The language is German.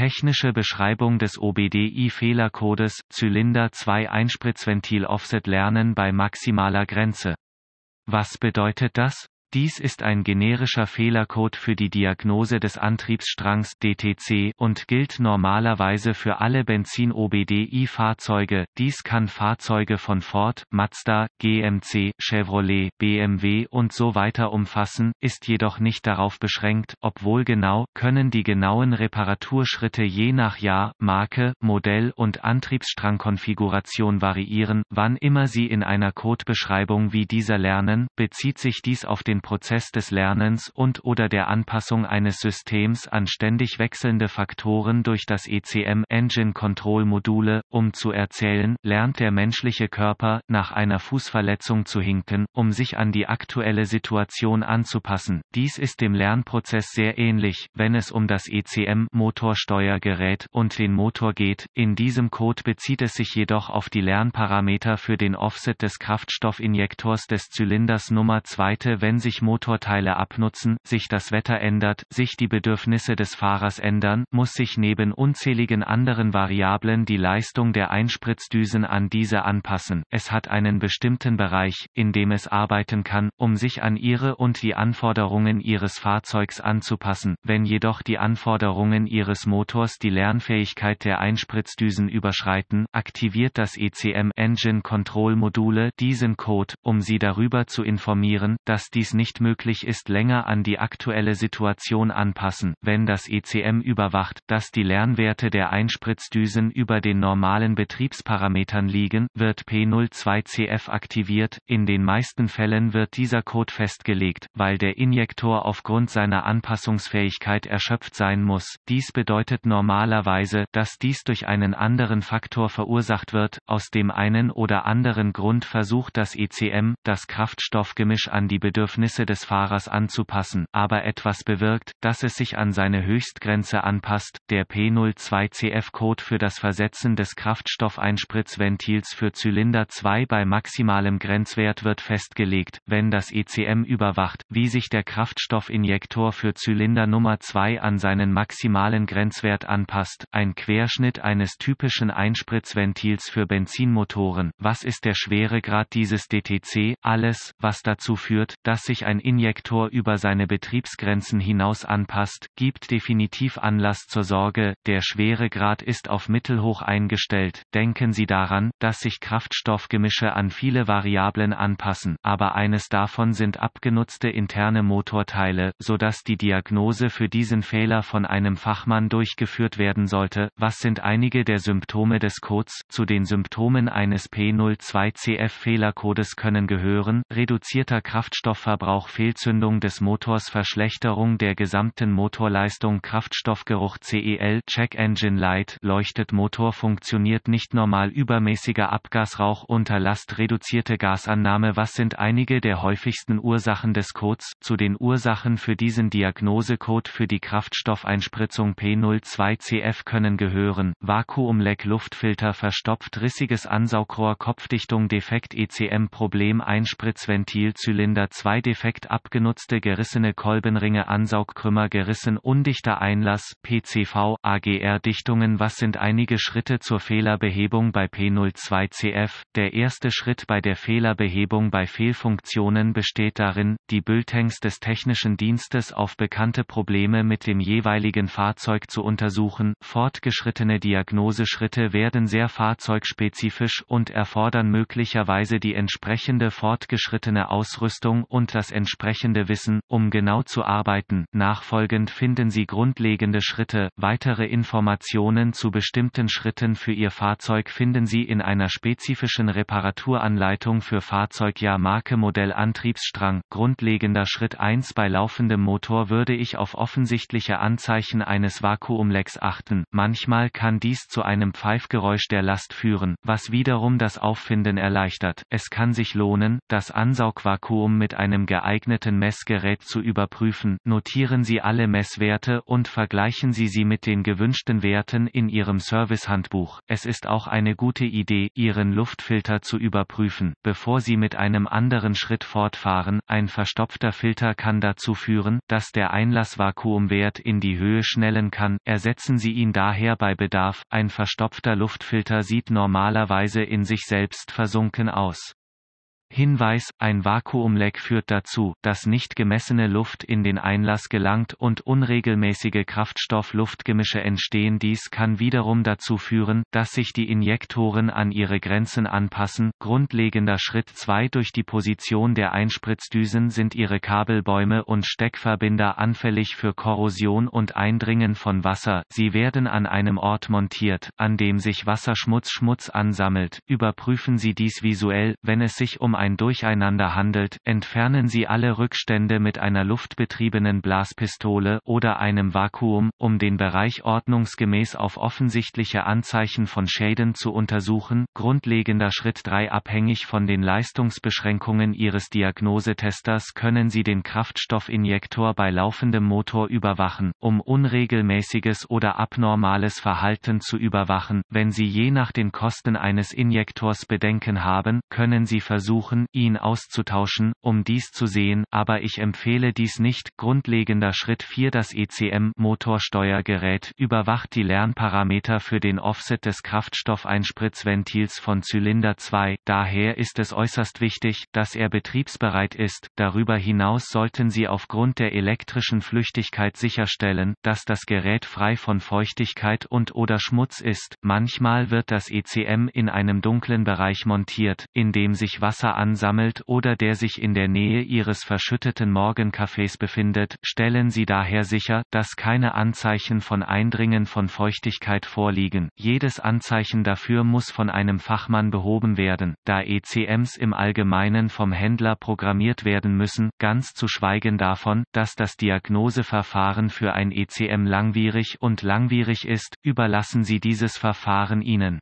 Technische Beschreibung des OBDI-Fehlercodes, Zylinder 2 Einspritzventil Offset Lernen bei maximaler Grenze. Was bedeutet das? Dies ist ein generischer Fehlercode für die Diagnose des Antriebsstrangs DTC und gilt normalerweise für alle Benzin-OBDI-Fahrzeuge. Dies kann Fahrzeuge von Ford, Mazda, GMC, Chevrolet, BMW und so weiter umfassen, ist jedoch nicht darauf beschränkt, obwohl genau können die genauen Reparaturschritte je nach Jahr, Marke, Modell und Antriebsstrangkonfiguration variieren. Wann immer Sie in einer Codebeschreibung wie dieser lernen, bezieht sich dies auf den Prozess des Lernens und/oder der Anpassung eines Systems an ständig wechselnde Faktoren durch das ECM Engine Control Module, um zu erzählen, lernt der menschliche Körper, nach einer Fußverletzung zu hinken, um sich an die aktuelle Situation anzupassen. Dies ist dem Lernprozess sehr ähnlich, wenn es um das ECM Motorsteuergerät und den Motor geht. In diesem Code bezieht es sich jedoch auf die Lernparameter für den Offset des Kraftstoffinjektors des Zylinders Nummer 2, wenn sich sich Motorteile abnutzen, sich das Wetter ändert, sich die Bedürfnisse des Fahrers ändern, muss sich neben unzähligen anderen Variablen die Leistung der Einspritzdüsen an diese anpassen. Es hat einen bestimmten Bereich, in dem es arbeiten kann, um sich an ihre und die Anforderungen ihres Fahrzeugs anzupassen. Wenn jedoch die Anforderungen ihres Motors die Lernfähigkeit der Einspritzdüsen überschreiten, aktiviert das ECM Engine Control Module diesen Code, um sie darüber zu informieren, dass dies nicht nicht möglich ist länger an die aktuelle Situation anpassen, wenn das ECM überwacht, dass die Lernwerte der Einspritzdüsen über den normalen Betriebsparametern liegen, wird P02CF aktiviert, in den meisten Fällen wird dieser Code festgelegt, weil der Injektor aufgrund seiner Anpassungsfähigkeit erschöpft sein muss, dies bedeutet normalerweise, dass dies durch einen anderen Faktor verursacht wird, aus dem einen oder anderen Grund versucht das ECM, das Kraftstoffgemisch an die Bedürfnisse Bedürfnisse des Fahrers anzupassen, aber etwas bewirkt, dass es sich an seine Höchstgrenze anpasst. Der P02CF-Code für das Versetzen des Kraftstoffeinspritzventils für Zylinder 2 bei maximalem Grenzwert wird festgelegt, wenn das ECM überwacht, wie sich der Kraftstoffinjektor für Zylinder Nummer 2 an seinen maximalen Grenzwert anpasst. Ein Querschnitt eines typischen Einspritzventils für Benzinmotoren. Was ist der Schweregrad dieses DTC? Alles, was dazu führt, dass sich sich ein Injektor über seine Betriebsgrenzen hinaus anpasst, gibt definitiv Anlass zur Sorge, der Schweregrad ist auf mittelhoch eingestellt. Denken Sie daran, dass sich Kraftstoffgemische an viele Variablen anpassen, aber eines davon sind abgenutzte interne Motorteile, sodass die Diagnose für diesen Fehler von einem Fachmann durchgeführt werden sollte. Was sind einige der Symptome des Codes? Zu den Symptomen eines P02CF-Fehlercodes können gehören, reduzierter Kraftstoffverbrauch Wasserverbrauch Fehlzündung des Motors Verschlechterung der gesamten Motorleistung Kraftstoffgeruch CEL Check Engine Light leuchtet Motor funktioniert nicht normal übermäßiger Abgasrauch unter Last reduzierte Gasannahme Was sind einige der häufigsten Ursachen des Codes? Zu den Ursachen für diesen Diagnosecode für die Kraftstoffeinspritzung P02CF können gehören Vakuumleck Luftfilter verstopft rissiges Ansaugrohr Kopfdichtung defekt ECM Problem Einspritzventil Zylinder 2 Defekt abgenutzte gerissene Kolbenringe Ansaugkrümmer gerissen undichter Einlass PCV AGR Dichtungen Was sind einige Schritte zur Fehlerbehebung bei P02CF? Der erste Schritt bei der Fehlerbehebung bei Fehlfunktionen besteht darin, die Bülltanks des technischen Dienstes auf bekannte Probleme mit dem jeweiligen Fahrzeug zu untersuchen. Fortgeschrittene Diagnoseschritte werden sehr fahrzeugspezifisch und erfordern möglicherweise die entsprechende fortgeschrittene Ausrüstung unter das entsprechende Wissen, um genau zu arbeiten. Nachfolgend finden Sie grundlegende Schritte. Weitere Informationen zu bestimmten Schritten für Ihr Fahrzeug finden Sie in einer spezifischen Reparaturanleitung für Fahrzeugjahr Marke Modell Antriebsstrang. Grundlegender Schritt 1 Bei laufendem Motor würde ich auf offensichtliche Anzeichen eines Vakuumlecks achten. Manchmal kann dies zu einem Pfeifgeräusch der Last führen, was wiederum das Auffinden erleichtert. Es kann sich lohnen, das Ansaugvakuum mit einem geeigneten Messgerät zu überprüfen, notieren Sie alle Messwerte und vergleichen Sie sie mit den gewünschten Werten in Ihrem Servicehandbuch. Es ist auch eine gute Idee, Ihren Luftfilter zu überprüfen, bevor Sie mit einem anderen Schritt fortfahren. Ein verstopfter Filter kann dazu führen, dass der Einlassvakuumwert in die Höhe schnellen kann. Ersetzen Sie ihn daher bei Bedarf. Ein verstopfter Luftfilter sieht normalerweise in sich selbst versunken aus. Hinweis, ein Vakuumleck führt dazu, dass nicht gemessene Luft in den Einlass gelangt und unregelmäßige Kraftstoff-Luftgemische entstehen. Dies kann wiederum dazu führen, dass sich die Injektoren an ihre Grenzen anpassen. Grundlegender Schritt 2 Durch die Position der Einspritzdüsen sind ihre Kabelbäume und Steckverbinder anfällig für Korrosion und Eindringen von Wasser. Sie werden an einem Ort montiert, an dem sich Wasserschmutz Schmutz ansammelt. Überprüfen Sie dies visuell, wenn es sich um ein Durcheinander handelt, entfernen Sie alle Rückstände mit einer luftbetriebenen Blaspistole oder einem Vakuum, um den Bereich ordnungsgemäß auf offensichtliche Anzeichen von Schäden zu untersuchen. Grundlegender Schritt 3 Abhängig von den Leistungsbeschränkungen Ihres Diagnosetesters können Sie den Kraftstoffinjektor bei laufendem Motor überwachen, um unregelmäßiges oder abnormales Verhalten zu überwachen. Wenn Sie je nach den Kosten eines Injektors Bedenken haben, können Sie versuchen, versuchen, ihn auszutauschen, um dies zu sehen, aber ich empfehle dies nicht. Grundlegender Schritt 4 Das ECM-Motorsteuergerät überwacht die Lernparameter für den Offset des Kraftstoffeinspritzventils von Zylinder 2, daher ist es äußerst wichtig, dass er betriebsbereit ist. Darüber hinaus sollten Sie aufgrund der elektrischen Flüchtigkeit sicherstellen, dass das Gerät frei von Feuchtigkeit und oder Schmutz ist. Manchmal wird das ECM in einem dunklen Bereich montiert, in dem sich Wasser ansammelt oder der sich in der Nähe Ihres verschütteten Morgencafés befindet, stellen Sie daher sicher, dass keine Anzeichen von Eindringen von Feuchtigkeit vorliegen. Jedes Anzeichen dafür muss von einem Fachmann behoben werden, da ECMs im Allgemeinen vom Händler programmiert werden müssen, ganz zu schweigen davon, dass das Diagnoseverfahren für ein ECM langwierig und langwierig ist, überlassen Sie dieses Verfahren Ihnen.